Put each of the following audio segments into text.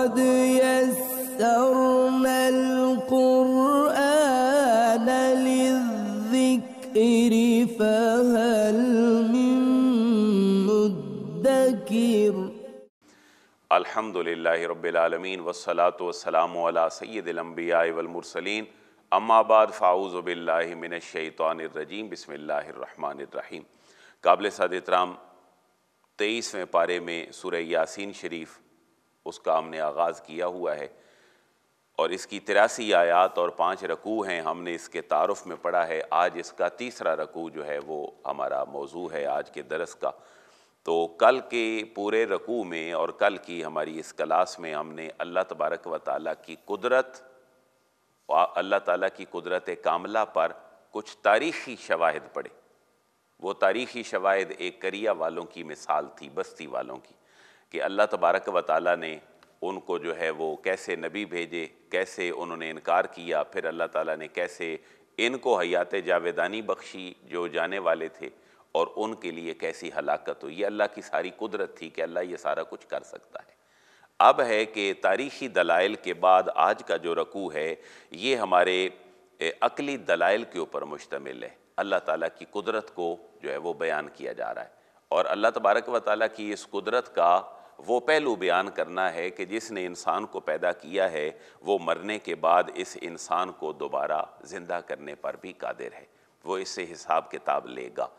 قد يسرنا القرآن للذكر فهل من مدكر الحمد لله رب العالمين والصلاة والسلام على سيد الأنبياء والمرسلين अम्मा बाद फ़ाउज़ बिल्लिन शैतानरजीम बसमीम काबिल सद इतराम तेईसवें पारे में सुर यासीन शरीफ उसका हमने आगाज़ किया हुआ है और इसकी तिरासी आयात और पाँच रकू हैं हमने इसके तारफ़ में पढ़ा है आज इसका तीसरा रकू जो है वो हमारा मौजू है आज के दरस का तो कल के पूरे रकू में और कल की हमारी इस क्लास में हमने अल्लाह तबारक व ताली की कुदरत अल्लाह ताली की कुदरत कामला पर कुछ तारीख़ी शवाहद पड़े वो तारीख़ी शवाहद एक करिया वालों की मिसाल थी बस्ती वालों की कि अल्लाह तबारक व ताली ने उनको जो है वो कैसे नबी भेजे कैसे उन्होंने इनकार किया फिर अल्लाह ताली ने कैसे इनको हयात जावेदानी बख्शी जो जाने वाले थे और उनके लिए कैसी हलाकत हुई ये अल्लाह की सारी कुदरत थी कि अल्लाह ये सारा कुछ कर सकता है अब है कि तारीख़ी दलाइल के बाद आज का जो रकू है ये हमारे अकली दलाइल के ऊपर मुश्तमिल है अल्लाह ताला की कुदरत को जो है वो बयान किया जा रहा है और अल्लाह तबारक व ताली की इस कुदरत का वो पहलू बयान करना है कि जिसने इंसान को पैदा किया है वो मरने के बाद इस इंसान को दोबारा ज़िंदा करने पर भी कादिर है वो इससे हिसाब किताब लेगा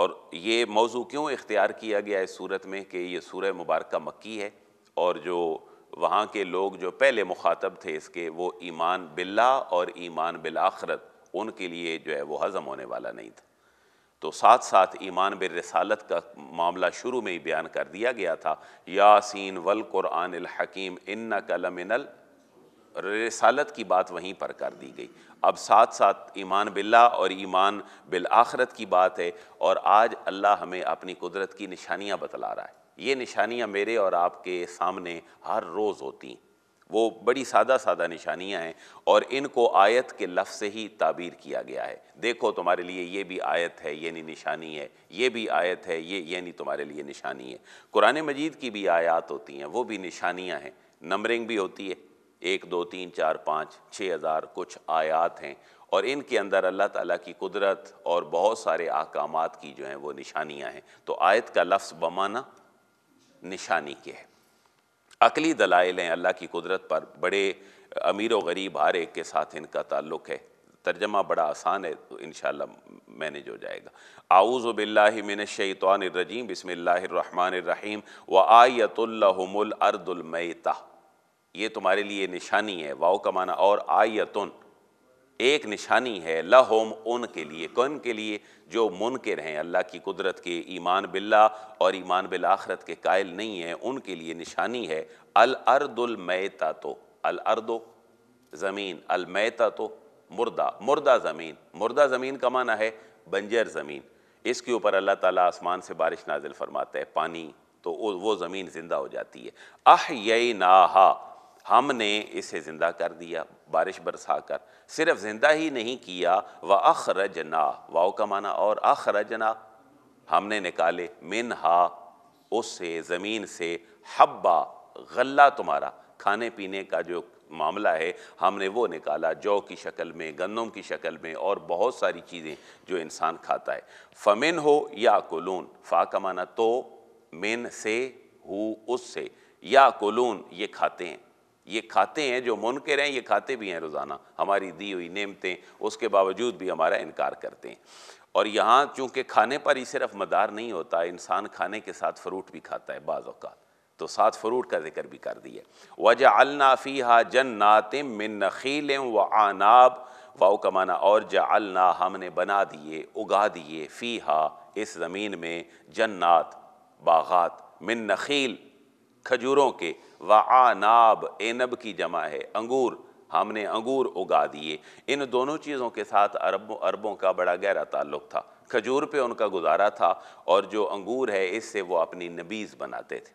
और ये मौजू क्यों इख्तियार किया गया इस सूरत में कि ये सूरह मुबारक मक्की है और जो वहाँ के लोग जो पहले मुखातब थे इसके वो ईमान बिल्ला और ईमान बिल आखरत उनके लिए जो है वो हज़म होने वाला नहीं था तो साथ साथ ईमान रसालत का मामला शुरू में ही बयान कर दिया गया था यासीन वल कुरान हकीम इन कलमिनल रसालत की बात वहीं पर कर दी गई अब साथ साथ ईमान बिल्ला और ईमान बिल आखरत की बात है और आज अल्लाह हमें अपनी कुदरत की निशानियाँ बतला रहा है ये निशानियाँ मेरे और आपके सामने हर रोज़ होती हैं वो बड़ी सादा सादा निशानियां हैं और इनको आयत के लफ्ज़ से ही ताबीर किया गया है देखो तुम्हारे लिए ये भी आयत है यानी निशानी है ये भी आयत है ये यानी तुम्हारे लिए निशानी है कुरान मजीद की भी आयात होती हैं वो भी निशानियाँ हैं नंबरिंग भी होती है एक दो तीन चार पाँच छः हज़ार कुछ आयात हैं और इनके अंदर अल्लाह ताला की कुदरत और बहुत सारे अहकाम की जो हैं वो निशानियाँ हैं तो आयत का लफ्ज़ बमाना निशानी के है अकली दलाइल हैं अल्लाह की कुदरत पर बड़े अमीर व गरीब हर एक के साथ इनका ताल्लुक़ है तर्जमा बड़ा आसान है तो इन मैनेज हो जाएगा आउज़ आऊज़बिल्लिमिन शैतवानरजीम बसमीम व आयतुल्लहमुलअर्दुलमैता ये तुम्हारे लिए निशानी है वाओ का माना और आयतुन एक निशानी है लहोम के लिए कौन के लिए जो मुनकर हैं अल्लाह की कुदरत के ईमान बिल्ला और ईमान बिल आखरत के कायल नहीं हैं उनके लिए निशानी है अल अर्दुल मैता तो अल अर्दो ज़मीन अल मैता तो मुर्दा मुर्दा ज़मीन मुर्दा ज़मीन का माना है बंजर ज़मीन इसके ऊपर अल्लाह ताला आसमान से बारिश नाजिल फरमाता है पानी तो वो ज़मीन ज़िंदा हो जाती है आह यही हमने इसे ज़िंदा कर दिया बारिश बरसा कर सिर्फ ज़िंदा ही नहीं किया व अखरजना वाओ का माना और अखरजना हमने निकाले मिन हा उससे ज़मीन से हब्बा गल्ला तुम्हारा खाने पीने का जो मामला है हमने वो निकाला जौ की शक्ल में गंदम की शक्ल में और बहुत सारी चीज़ें जो इंसान खाता है फ़मिन हो या कलून फ़ा का माना तो मिन से हु उससे या कोलून ये खाते हैं ये खाते हैं जो मुनकर हैं ये खाते भी हैं रोज़ाना हमारी दी हुई नेमतें उसके बावजूद भी हमारा इनकार करते हैं और यहाँ चूँकि खाने पर ही सिर्फ मदार नहीं होता इंसान खाने के साथ फ्रूट भी खाता है बाज़ अवत तो साथ फ्रूट का जिक्र भी कर दिया वजह अलनाफ़ी हा जन्नात मिन नखील व आनाब वाओ कमाना और ज अलना हमने बना दिए उगा दिए फ़ी हा इस ज़मीन में जन्नात बागात मिन नखील खजूरों के वनाब एनब की जमा है अंगूर हमने अंगूर उगा दिए इन दोनों चीज़ों के साथ अरबों अरबों का बड़ा गहरा ताल्लुक था खजूर पे उनका गुजारा था और जो अंगूर है इससे वो अपनी नबीज़ बनाते थे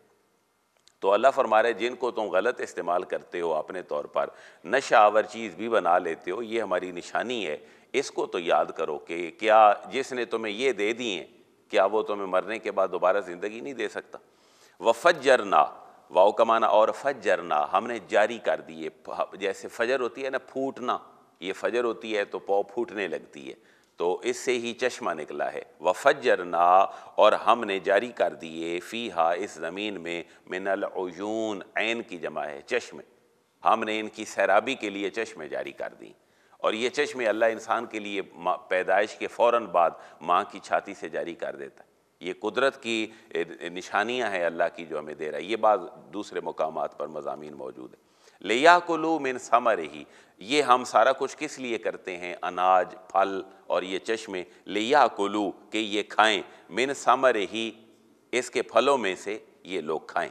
तो अल्लाह फरमा रहे जिनको तुम गलत इस्तेमाल करते हो अपने तौर पर नशावर चीज़ भी बना लेते हो ये हमारी निशानी है इसको तो याद करो कि क्या जिसने तुम्हें ये दे दिए क्या वो तुम्हें मरने के बाद दोबारा ज़िंदगी नहीं दे सकता ना वाओ का माना और फजरना हमने जारी कर दिए जैसे फजर होती है ना फूटना ये फजर होती है तो पौ फूटने लगती है तो इससे ही चश्मा निकला है व फजरना और हमने जारी कर दिए फ़ी हा इस ज़मीन में मिनल अजून ऐन की जमा है चश्मे हमने इनकी सैराबी के लिए चश्मे जारी कर दी और ये चश्मे अल्लाह इंसान के लिए पैदाइश के फ़ौर बाद माँ की छाती से जारी कर देता है ये कुदरत की निशानियाँ हैं अल्लाह की जो हमें दे रहा है ये बात दूसरे मकाम पर मजामी मौजूद है लिया कुलू मिन समर ही ये हम सारा कुछ किस लिए करते हैं अनाज फल और ये चश्मे लिया कुलू के ये खाएं मिन समर ही इसके फलों में से ये लोग खाएं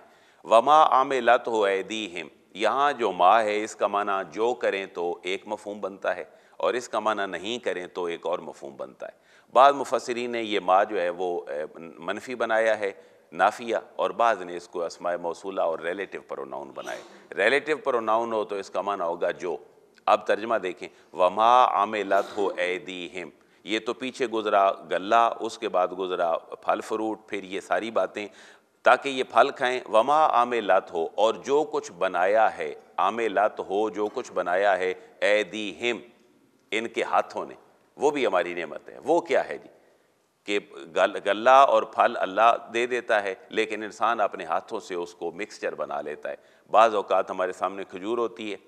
वमा आम लत हो दी हिम यहाँ जो माँ है इसका माना जो करें तो एक मफहम बनता है और इसका माना नहीं करें तो एक और मफहम बनता है बाद मुफसरी ने यह माँ जो है वो मनफी बनाया है नाफिया और बाद ने इसको असमाय मौसूला और रेलेटिव प्रोनाउन बनाए रेलेटिव प्रोनाउन हो तो इसका माना होगा जो अब तर्जमा देखें वमा लत हो ए दी हिम ये तो पीछे गुजरा गला उसके बाद गुजरा फल फ्रूट फिर ये सारी बातें ताकि ये फल खाएं वमा आमे लत हो और जो कुछ बनाया है आमे लत हो जो कुछ बनाया है ए दी हिम इनके हाथों ने वो भी हमारी नेमत है वो क्या है जी कि गल, और फल अल्लाह दे देता है लेकिन इंसान अपने हाथों से उसको मिक्सचर बना लेता है बाज़ अवत हमारे सामने खजूर होती है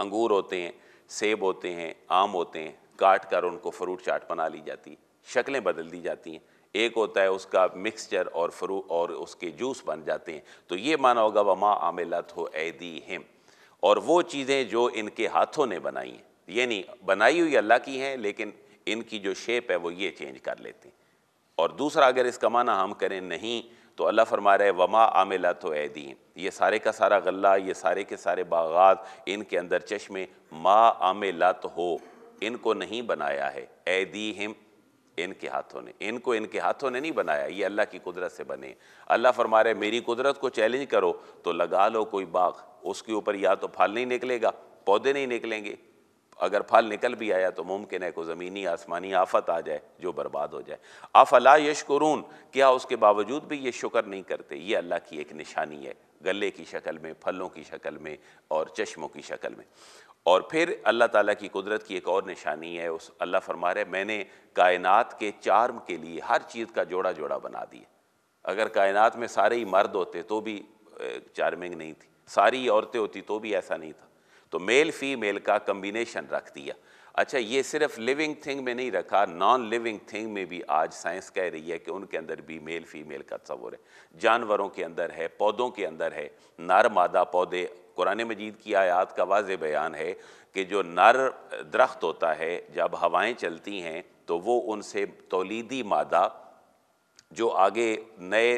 अंगूर होते हैं सेब होते हैं आम होते हैं काट कर उनको फ्रूट चाट बना ली जाती है शक्लें बदल दी जाती हैं एक होता है उसका मिक्सचर और फ्रू और उसके जूस बन जाते हैं तो ये माना होगा वमा आमिलत हो दी हिम और वो चीज़ें जो इनके हाथों ने बनाई हैं ये नहीं बनाई हुई अल्लाह की हैं लेकिन इनकी जो शेप है वो ये चेंज कर लेते हैं और दूसरा अगर इसका माना हम करें नहीं तो अल्लाह फरमा रहे वमा आमिला तो दीन ये सारे का सारा गला ये सारे के सारे बागात इनके अंदर चश्मे मा आमिला तो हो इनको नहीं बनाया है दी हिम इनके हाथों ने इनको इनके हाथों ने नहीं बनाया ये अल्लाह की कुदरत से बने अल्लाह फरमा रहे मेरी कुदरत को चैलेंज करो तो लगा लो कोई बाग उसके ऊपर या तो फल नहीं निकलेगा पौधे नहीं निकलेंगे अगर फल निकल भी आया तो मुमकिन है को ज़मीनी आसमानी आफत आ जाए जो बर्बाद हो जाए आफला यशकुरून क्या उसके बावजूद भी ये शुक्र नहीं करते ये अल्लाह की एक निशानी है गले की शक्ल में फलों की शक्ल में और चश्मों की शक्ल में और फिर अल्लाह ताला की कुदरत की एक और निशानी है उस अल्लाह फरमा रहे मैंने कायनात के चार्म के लिए हर चीज़ का जोड़ा जोड़ा बना दिया अगर कायनात में सारे ही मर्द होते तो भी चार्मिंग नहीं थी सारी औरतें होती तो भी ऐसा नहीं था तो मेल फीमेल का कम्बिनेशन रख दिया अच्छा ये सिर्फ लिविंग थिंग में नहीं रखा नॉन लिविंग थिंग में भी आज साइंस कह रही है कि उनके अंदर भी मेल फीमेल का तस्वुर है जानवरों के अंदर है पौधों के अंदर है नर मादा पौधे कुरान मजीद की आयात का वाज बयान है कि जो नर दरख्त होता है जब हवाएं चलती हैं तो वो उनसे तोलीदी मादा जो आगे नए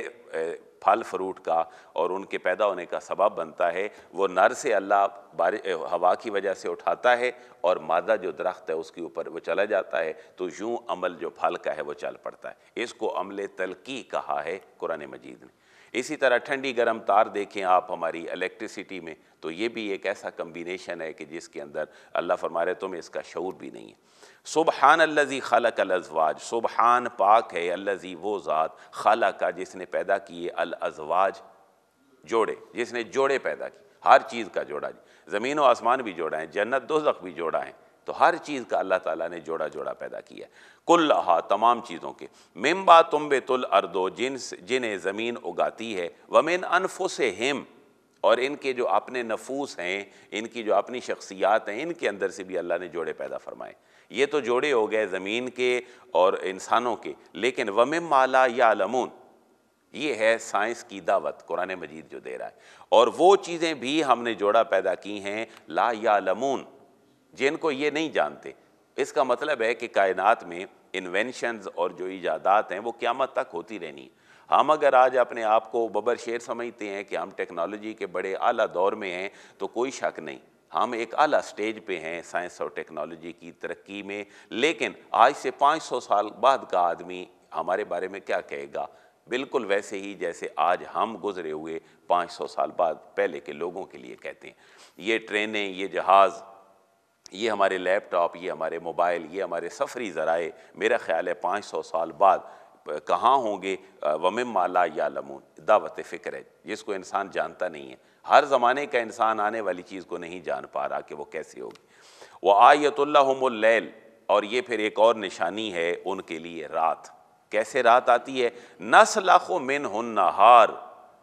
फल फ्रूट का और उनके पैदा होने का सबब बनता है वो नर से अल्लाह बारिश हवा की वजह से उठाता है और मादा जो दरख्त है उसके ऊपर वो चला जाता है तो यूँ अमल जो फल का है वो चल पड़ता है इसको अमल तलकी कहा है कुरान मजीद ने इसी तरह ठंडी गर्म तार देखें आप हमारी इलेक्ट्रिसिटी में तो ये भी एक ऐसा कम्बिनेशन है कि जिसके अंदर अल्लाह फरमा रहे तुम्हें इसका शौर भी नहीं है सुबहान अल्लाजी का अलजवाज सुबहान पाक है अल्लाजी वो ज़ात खाला का जिसने पैदा किए अलजवाज जोड़े जिसने जोड़े पैदा किए हर चीज़ का जोड़ा ज़मीन व आसमान भी जोड़ा है जन्नत दो भी जोड़ा है तो हर चीज़ का अल्लाह ताला ने जोड़ा जोड़ा पैदा किया कुल हा तमाम चीज़ों के मेम्बा तुम्बे तुल अर्दो जिन जिन्हें ज़मीन उगाती है वमिन अनफुस हिम और इनके जो अपने नफूस हैं इनकी जो अपनी शख्सियात हैं इनके अंदर से भी अल्लाह ने जोड़े पैदा फरमाए ये तो जोड़े हो गए ज़मीन के और इंसानों के लेकिन वम माला या लमून ये है साइंस की दावत कुरान मजीद जो दे रहा है और वो चीज़ें भी हमने जोड़ा पैदा की हैं ला या लमून जिनको ये नहीं जानते इसका मतलब है कि कायनात में इन्वेंशनस और जो ईजादात हैं वो क्यामत तक होती रहनी हम अगर आज अपने आप को बबर शेर समझते हैं कि हम टेक्नोलॉजी के बड़े आला दौर में हैं तो कोई शक नहीं हम एक अला स्टेज पे हैं साइंस और टेक्नोलॉजी की तरक्की में लेकिन आज से 500 साल बाद का आदमी हमारे बारे में क्या कहेगा बिल्कुल वैसे ही जैसे आज हम गुजरे हुए 500 साल बाद पहले के लोगों के लिए कहते हैं ये ट्रेनें ये जहाज़ ये हमारे लैपटॉप ये हमारे मोबाइल ये हमारे सफरी ज़राए मेरा ख्याल है पाँच सौ साल बाद कहाँ होंगे वम माला या लमून दावत फ़िक्र है जिसको इंसान जानता नहीं है हर ज़माने का इंसान आने वाली चीज़ को नहीं जान पा रहा कि वो कैसे होगी वह आयतुल्लाहमल और ये फिर एक और निशानी है उनके लिए रात कैसे रात आती है नस लाखों मिन हन नहार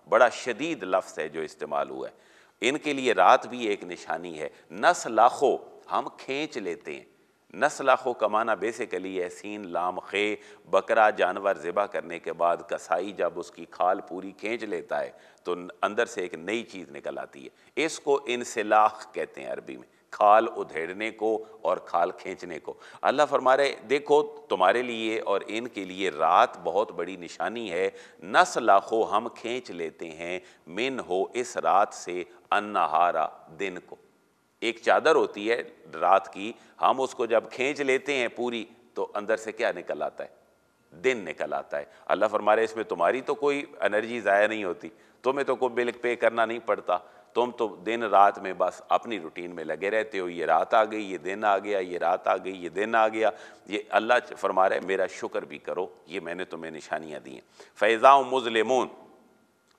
बड़ा शदीद लफ्ज़ है जो इस्तेमाल हुआ है इनके लिए रात भी एक निशानी है नस लाखों हम खींच लेते हैं नस्ला खो कमाना बेसिकली है सीन लाम खे बकरा जानवर ज़िबा करने के बाद कसाई जब उसकी खाल पूरी खींच लेता है तो अंदर से एक नई चीज़ निकल आती है इसको इनसलाख कहते हैं अरबी में खाल उधेड़ने को और खाल खींचने को अल्लाह फरमा रहे देखो तुम्हारे लिए और इनके लिए रात बहुत बड़ी निशानी है नस लाखों हम खींच लेते हैं मिन हो इस रात से अन्नाहारा दिन को एक चादर होती है रात की हम उसको जब खींच लेते हैं पूरी तो अंदर से क्या निकल आता है दिन निकल आता है अल्लाह फरमा रहे इसमें तुम्हारी तो कोई एनर्जी ज़ाया नहीं होती तुम्हें तो कोई बिल पे करना नहीं पड़ता तुम तो दिन रात में बस अपनी रूटीन में लगे रहते हो ये रात आ गई ये दिन आ गया ये रात आ गई ये दिन आ गया ये अल्लाह फरमा रहे मेरा शुक्र भी करो ये मैंने तुम्हें निशानियाँ दी हैं फैज़ा मुजलमून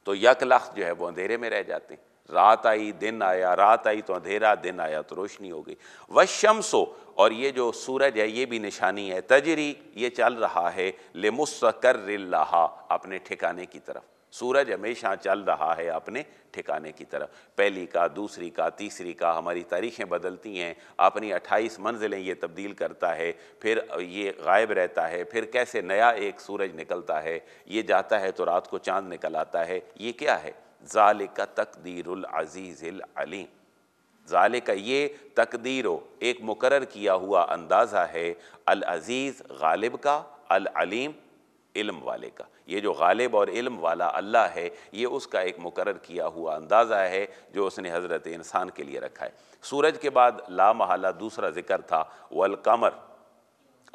तो लख जो है वो अंधेरे में रह जाते हैं रात आई दिन आया रात आई तो अंधेरा दिन आया तो रोशनी हो गई सो और ये जो सूरज है ये भी निशानी है तजरी ये चल रहा है रिल्लाहा अपने ठिकाने की तरफ सूरज हमेशा चल रहा है अपने ठिकाने की तरफ पहली का दूसरी का तीसरी का हमारी तारीखें बदलती हैं अपनी 28 मंजिलें ये तब्दील करता है फिर ये गायब रहता है फिर कैसे नया एक सूरज निकलता है ये जाता है तो रात को चांद निकल आता है ये क्या है ज़ाल का तकदीरज़ीज़ीम ज़ाल का ये तकदीर एक मुकर किया हुआ अंदाज़ा है अलअज़ीज़ गालिब का अलअलीम इल्म वाले का ये जो गालिब और इल्म वाला अल्लाह है ये उसका एक मुकर किया हुआ अंदाज़ा है जो उसने हज़रत इंसान के लिए रखा है सूरज के बाद ला महला दूसरा ज़िक्र था वलकमर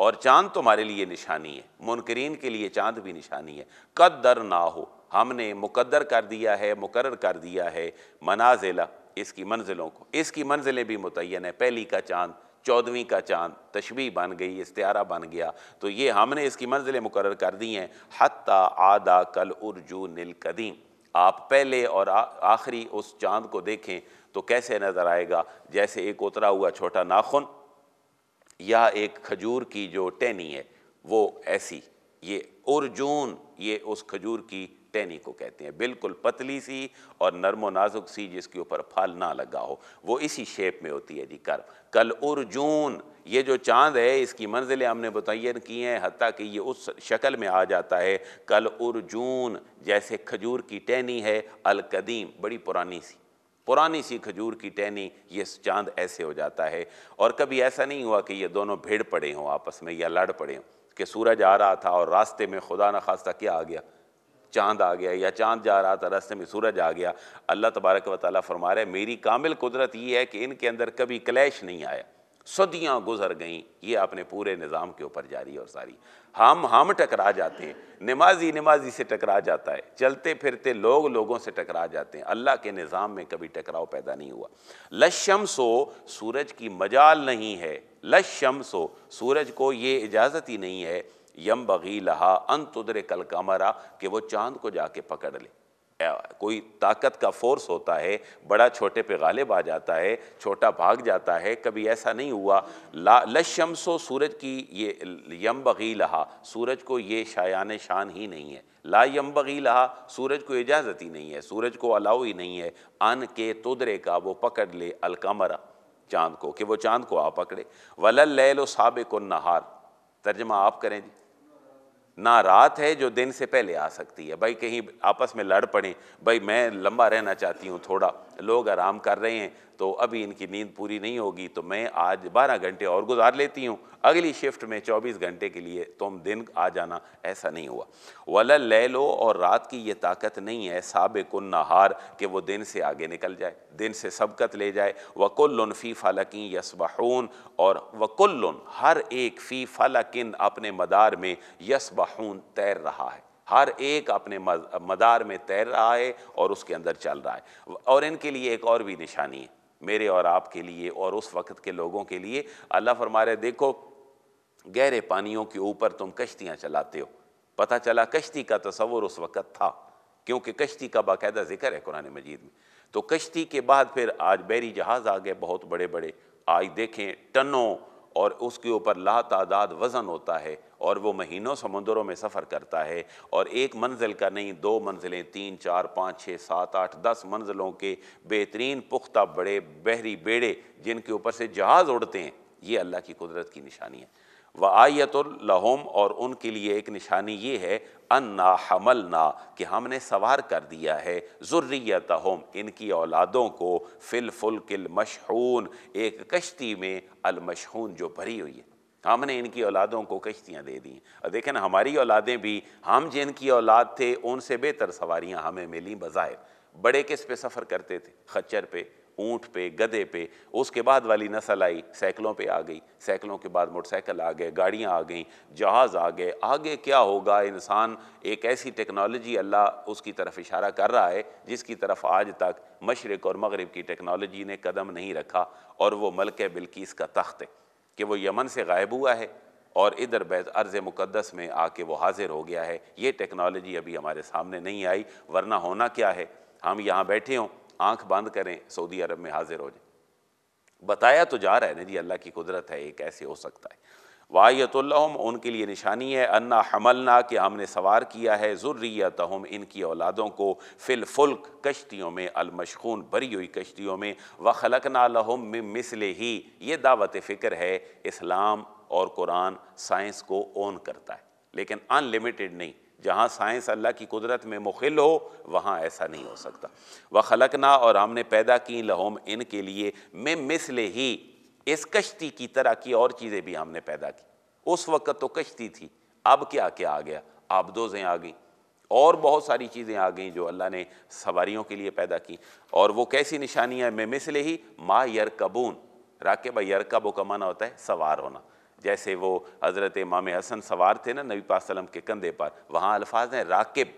और चांद तुम्हारे लिए निशानी है मुनकरीन के लिए चांद भी निशानी है कद दर ना हो हमने मुकद्दर कर दिया है मुकर कर दिया है मनाजिला इसकी मंजिलों को इसकी मंजिलें भी मुतन है पहली का चांद चौदहवीं का चांद तशबी बन गई इस्तियारा बन गया तो ये हमने इसकी मंजिलें मुकर कर दी हैं हत्ता आदा कल उर्जू नील कदीम आप पहले और आखिरी उस चांद को देखें तो कैसे नज़र आएगा जैसे एक उतरा हुआ छोटा नाखुन या एक खजूर की जो टहनी है वो ऐसी ये उर्जून ये उस खजूर की टहनी को कहते हैं बिल्कुल पतली सी और नरमो नाजुक सी जिसके ऊपर फल ना लगा हो वो इसी शेप में होती है जी कर कल उर्जून ये जो चांद है इसकी मंजिलें हमने मुतन की हैं हती कि ये उस शक्ल में आ जाता है कल उर्जून जैसे खजूर की टहनी है अलकदीम बड़ी पुरानी सी पुरानी सी खजूर की टहनी ये चांद ऐसे हो जाता है और कभी ऐसा नहीं हुआ कि ये दोनों भिड़ पड़े हों आपस में या लड़ पड़े हों कि सूरज आ रहा था और रास्ते में खुदा न खास्ता क्या आ गया चांद आ गया या चांद जा रहा था रास्ते में सूरज आ गया अल्लाह तबारक व ताली फरमा रहे है मेरी कामिल कुदरत ये है कि इनके अंदर कभी क्लैश नहीं आया सदियाँ गुजर गईं ये अपने पूरे निज़ाम के ऊपर जारी और सारी हम हम टकरा जाते हैं नमाजी नमाजी से टकरा जाता है चलते फिरते लोग लोगों से टकरा जाते हैं अल्लाह के निज़ाम में कभी टकराव पैदा नहीं हुआ लशम सो सूरज की मजाल नहीं है लशम सो सूरज को ये इजाज़त ही नहीं है यम बगी लहा अन तुदरे कल कमरा कि वो चांद को जाके पकड़ ले कोई ताकत का फोर्स होता है बड़ा छोटे पे गालिब आ जाता है छोटा भाग जाता है कभी ऐसा नहीं हुआ ला लशमसो सूरज की ये यम बगी लहा सूरज को ये शायान शान ही नहीं है ला यम बगी लहा सूरज को इजाज़त ही नहीं है सूरज को अलाउ ही नहीं है अन के तुदरे का वो पकड़ ले अलकमरा चांद को कि वो चांद को आप पकड़े वलल लैलो साबिक नहार तर्जमा आप करें जी ना रात है जो दिन से पहले आ सकती है भाई कहीं आपस में लड़ पड़े भाई मैं लंबा रहना चाहती हूँ थोड़ा लोग आराम कर रहे हैं तो अभी इनकी नींद पूरी नहीं होगी तो मैं आज 12 घंटे और गुजार लेती हूँ अगली शिफ्ट में 24 घंटे के लिए तुम तो दिन आ जाना ऐसा नहीं हुआ वाला ले लो और रात की ये ताकत नहीं है सबक नहार कि वो दिन से आगे निकल जाए दिन से सबकत ले जाए वकुल्लुन फ़ी फ़लकिन यसबहून और वकुल्ल हर एक फ़ी फ़लकिन अपने मदार में यसबहून तैर रहा है हर एक अपने मदार में तैर रहा है और उसके अंदर चल रहा है और इनके लिए एक और भी निशानी है मेरे और आपके लिए और उस वक़्त के लोगों के लिए अल्लाह फरमा रहे देखो गहरे पानियों के ऊपर तुम कश्तियां चलाते हो पता चला कश्ती का तस्वर उस वक़्त था क्योंकि कश्ती का बाकायदा जिक्र है कुरान मजीद में तो कश्ती के बाद फिर आज बैरी जहाज़ आ गए बहुत बड़े बड़े आज देखें टनों और उसके ऊपर ला तादाद वज़न होता है और वो महीनों समंदरों में सफ़र करता है और एक मंजिल का नहीं दो मंजिलें तीन चार पाँच छः सात आठ दस मंजिलों के बेहतरीन पुख्ता बड़े बहरी बेड़े जिनके ऊपर से जहाज़ उड़ते हैं ये अल्लाह की कुदरत की निशानी है व आयतुल्लहम और उनके लिए एक निशानी ये है अन्ना ना कि हमने सवार कर दिया है ज़ुर्रियत हम इनकी औलादों को फिलफुल किल मशहून एक कश्ती में अलमशहून जो भरी हुई है हमने इनकी औलादों को कश्तियाँ दे दी और देखें ना हमारी औलादें भी हम जिनकी औलाद थे उनसे बेहतर सवारियाँ हमें मिली बज़ाहिर बड़े किस पे सफ़र करते थे खच्चर पे ऊँट पे गधे पे उसके बाद वाली नस्ल आई साइकिलों पे आ गई साइकिलों के बाद मोटरसाइकिल आ गए गाड़ियाँ आ गई जहाज़ आ गए आगे क्या होगा इंसान एक ऐसी टेक्नोलॉजी अल्लाह उसकी तरफ इशारा कर रहा है जिसकी तरफ आज तक मशरक़ और मगरब की टेक्नोलॉजी ने कदम नहीं रखा और वो मलक बिल्किस का तख्त है कि वो यमन से गायब हुआ है और इधर बैत अर्ज़ मुक़दस में आके वो हाजिर हो गया है ये टेक्नोलॉजी अभी हमारे सामने नहीं आई वरना होना क्या है हम यहाँ बैठे हों आंख बंद करें सऊदी अरब में हाजिर हो जाए बताया तो जा रहा है ना जी अल्लाह की कुदरत है ये कैसे हो सकता है वायतम उनके लिए निशानी है अन्ना हमलना कि हमने सवार किया है ज़ुर्रियत हम इनकी औलादों को फ़िलफुल्क कश्तियों में अलमशखून भरी हुई कश्तियों में व खलकना लहम मिसले ही ये दावत फ़िक्र है इस्लाम और कुरान साइंस को ओन करता है लेकिन अनलिमिटेड नहीं जहाँ साइंस अल्लाह की कुदरत में मुखिल हो वहाँ ऐसा नहीं हो सकता व खलकना और हमने पैदा की लहोम इन के लिए में मिसले ही इस कश्ती की तरह की और चीज़ें भी हमने पैदा की उस वक़्त तो कश्ती थी अब क्या क्या आ गया आबदोजें आ गई और बहुत सारी चीज़ें आ गई जो अल्लाह ने सवारियों के लिए पैदा की और वो कैसी निशानियाँ मैं मिसले ही माँ यर कबून राके भाई यर का कमाना होता है सवार होना जैसे वो हज़रत इमाम हसन सवार थे ना नबी पासलम के कंधे पर वहाँ अल्फाज हैं राकिब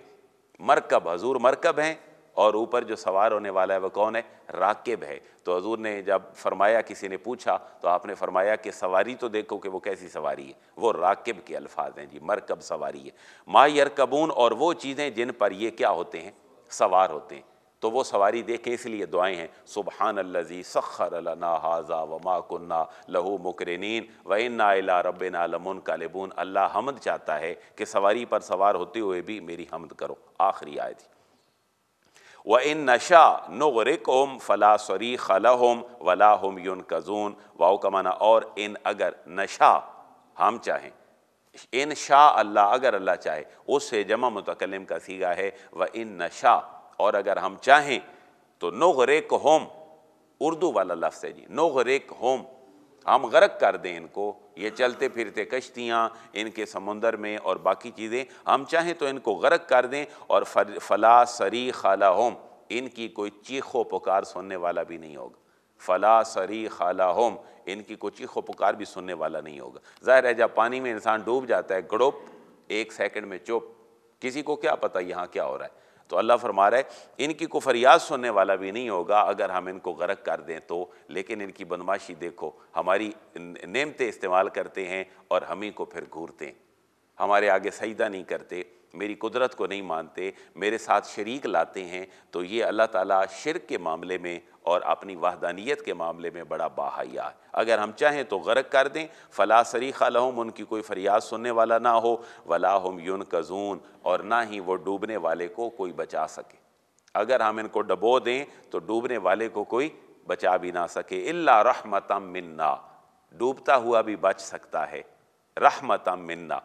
मरकब हजूर मरकब हैं और ऊपर जो सवार होने वाला है वह कौन है राकिब है तो हजूर ने जब फरमाया किसी ने पूछा तो आपने फरमाया कि सवारी तो देखो कि वो कैसी सवारी है वो राकिब के अल्फाज हैं जी मरकब सवारी है माँ यरकबून और वो चीज़ें जिन पर ये क्या होते हैं सवार होते हैं तो वो सवारी दे के इसलिए दुआएं हैं सुबहान अल्लाजी सखर लना हाजा वमा कन्ना लहू मुकरनिन व अला रब का कालिबून अल्लाह हमद चाहता है कि सवारी पर सवार होते हुए भी मेरी हमद करो आखिरी आयत व इन नशा ओम फला सरी फलासरी वला वलाहम यन कजून वाओ कमाना और इन अगर नशा हम चाहें इन शाह अल्लाह अगर अल्लाह चाहे उससे जमा मुतकलम का सीगा है व इन नशा और अगर हम चाहें तो नोगरेक होम उर्दू वाला लफ्ज़ है जी नोगरेक होम हम गर्क कर दें इनको ये चलते फिरते कश्तियाँ इनके समुंदर में और बाकी चीज़ें हम चाहें तो इनको गर्क कर दें और फल फला सरी खाला होम इनकी कोई चीखो पुकार सुनने वाला भी नहीं होगा फला सरी खाला होम इनकी कोई चीखो पुकार भी सुनने वाला नहीं होगा ज़ाहिर है जब पानी में इंसान डूब जाता है गड़ोप एक सेकंड में चुप किसी को क्या पता यहाँ क्या हो रहा है तो अल्लाह फरमा रहा है इनकी कुफरियात सुनने वाला भी नहीं होगा अगर हम इनको गर्क कर दें तो लेकिन इनकी बदमाशी देखो हमारी नेमते इस्तेमाल करते हैं और हम ही को फिर घूरते हैं हमारे आगे सजदा नहीं करते मेरी कुदरत को नहीं मानते मेरे साथ शरीक लाते हैं तो ये अल्लाह ताला शिरक के मामले में और अपनी वाहदानियत के मामले में बड़ा बाहिया है अगर हम चाहें तो गर्क कर दें फ़ला सरीखा लहम उनकी कोई फरियाद सुनने वाला ना हो वला हम यून कजून और ना ही वो डूबने वाले को कोई बचा सके अगर हम इनको डबो दें तो डूबने वाले को कोई बचा भी ना सके अल्ला रहमतम मिन्ना डूबता हुआ भी बच सकता है रहमतम मिन्ना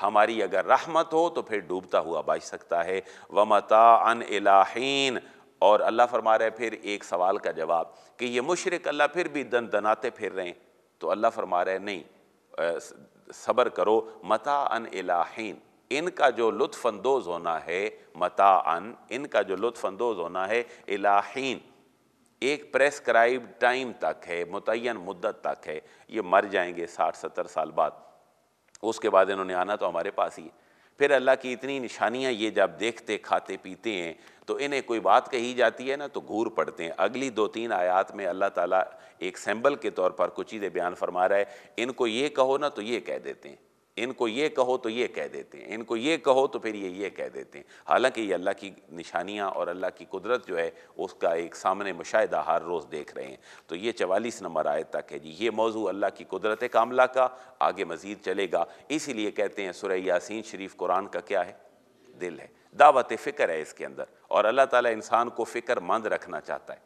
हमारी अगर रहमत हो तो फिर डूबता हुआ बच सकता है वमता अन इलाहीन और अल्लाह फरमा रहे फिर एक सवाल का जवाब कि ये मुशरक अल्लाह फिर भी दन दनाते फिर रहे हैं तो अल्लाह फरमा रहे नहीं सब्र करो मता अन इलाहीन इनका जो लुत्फानंदोज़ होना है मता अन इनका जो लुत्फानंदोज़ होना है इलाहीन एक प्रेस्क्राइब टाइम तक है मुतन मुद्दत तक है ये मर जाएंगे साठ सत्तर साल बाद उसके बाद इन्होंने आना तो हमारे पास ही फिर अल्लाह की इतनी निशानियाँ ये जब देखते खाते पीते हैं तो इन्हें कोई बात कही जाती है ना तो घूर पड़ते हैं अगली दो तीन आयात में अल्लाह ताला एक सैम्बल के तौर पर कुछ चीज़ें बयान फरमा रहा है इनको ये कहो ना तो ये कह देते हैं इनको ये कहो तो ये कह देते हैं इनको ये कहो तो फिर ये ये कह देते हैं हालांकि ये अल्लाह की निशानियाँ और अल्लाह की कुदरत जो है उसका एक सामने मुशाह हर रोज़ देख रहे हैं तो ये चवालीस नंबर आयत तक है जी ये मौजू अल्लाह की कुदरत कामला का आगे मज़ीद चलेगा इसीलिए कहते हैं सुरह यासिन शरीफ कुरान का क्या है दिल है दावत फ़िक्र है इसके अंदर और अल्लाह ताली इंसान को फ़िक्रमंद रखना चाहता है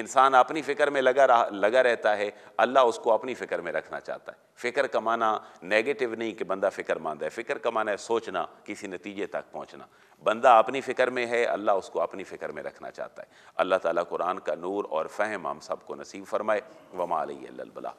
इंसान अपनी फ़िक्र में लगा रहा लगा रहता है अल्लाह उसको अपनी फ़िक्र में रखना चाहता है फ़िक्र कमाना नेगेटिव नहीं कि बंदा फ़िक्र मंद है फ़िक्र कमाना है सोचना किसी नतीजे तक पहुँचना बंदा अपनी फ़िक्र में है अल्लाह उसको अपनी फ़िक्र में रखना चाहता है अल्लाह ताला कुरान का नूर और फ़हम हम सबको नसीब फरमाए वमा अलबला